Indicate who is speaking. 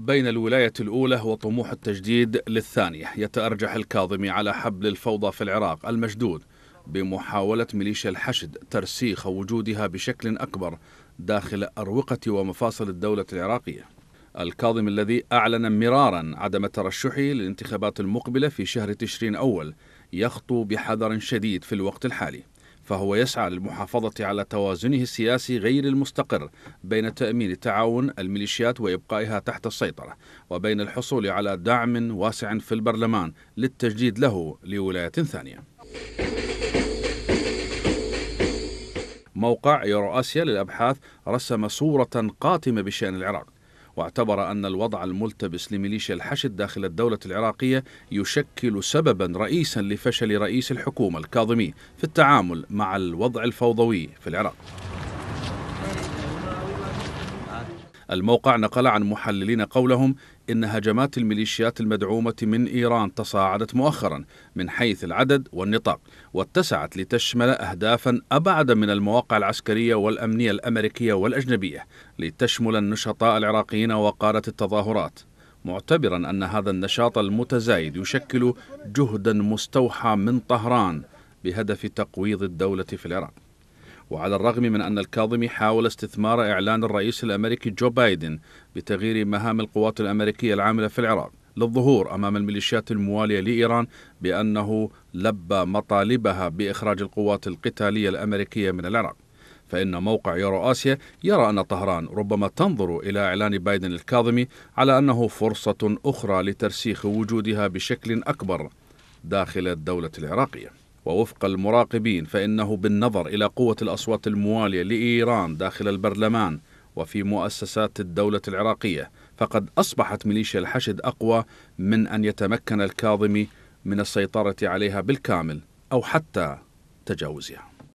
Speaker 1: بين الولاية الأولى وطموح التجديد للثانية يتأرجح الكاظمي على حبل الفوضى في العراق المشدود بمحاولة ميليشيا الحشد ترسيخ وجودها بشكل أكبر داخل أروقة ومفاصل الدولة العراقية الكاظم الذي أعلن مرارا عدم ترشحه للانتخابات المقبلة في شهر تشرين أول يخطو بحذر شديد في الوقت الحالي فهو يسعى للمحافظة على توازنه السياسي غير المستقر بين تأمين تعاون الميليشيات وإبقائها تحت السيطرة وبين الحصول على دعم واسع في البرلمان للتجديد له لولاية ثانية موقع يورو آسيا للأبحاث رسم صورة قاتمة بشأن العراق واعتبر أن الوضع الملتبس لميليشيا الحشد داخل الدولة العراقية يشكل سببا رئيسا لفشل رئيس الحكومة الكاظمي في التعامل مع الوضع الفوضوي في العراق الموقع نقل عن محللين قولهم إن هجمات الميليشيات المدعومة من إيران تصاعدت مؤخرا من حيث العدد والنطاق واتسعت لتشمل أهدافا أبعد من المواقع العسكرية والأمنية الأمريكية والأجنبية لتشمل النشطاء العراقيين وقادة التظاهرات معتبرا أن هذا النشاط المتزايد يشكل جهدا مستوحى من طهران بهدف تقويض الدولة في العراق وعلى الرغم من أن الكاظمي حاول استثمار إعلان الرئيس الأمريكي جو بايدن بتغيير مهام القوات الأمريكية العاملة في العراق للظهور أمام الميليشيات الموالية لإيران بأنه لبى مطالبها بإخراج القوات القتالية الأمريكية من العراق فإن موقع يورو آسيا يرى أن طهران ربما تنظر إلى إعلان بايدن الكاظمي على أنه فرصة أخرى لترسيخ وجودها بشكل أكبر داخل الدولة العراقية ووفق المراقبين فإنه بالنظر إلى قوة الأصوات الموالية لإيران داخل البرلمان وفي مؤسسات الدولة العراقية فقد أصبحت ميليشيا الحشد أقوى من أن يتمكن الكاظمي من السيطرة عليها بالكامل أو حتى تجاوزها